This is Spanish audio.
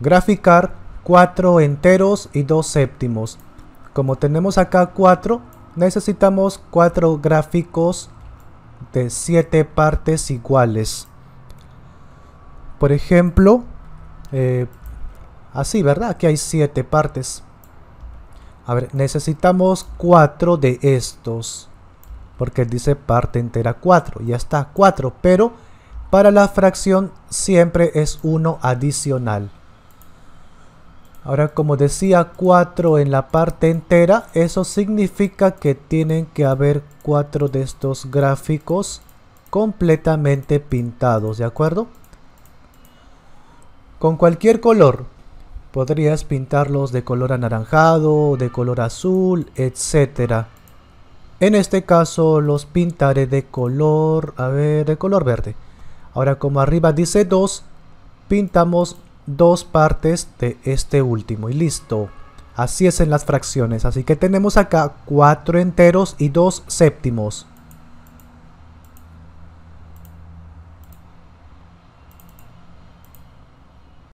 graficar 4 enteros y 2 séptimos. Como tenemos acá 4, necesitamos 4 gráficos de 7 partes iguales. Por ejemplo, eh, así, ¿verdad? Aquí hay 7 partes. A ver, necesitamos 4 de estos. Porque dice parte entera 4. Ya está, 4. Pero para la fracción siempre es uno adicional. Ahora, como decía 4 en la parte entera, eso significa que tienen que haber cuatro de estos gráficos completamente pintados, ¿de acuerdo? Con cualquier color. Podrías pintarlos de color anaranjado, de color azul, etc. En este caso los pintaré de color, a ver, de color verde. Ahora como arriba dice 2, pintamos dos partes de este último y listo. Así es en las fracciones, así que tenemos acá cuatro enteros y dos séptimos.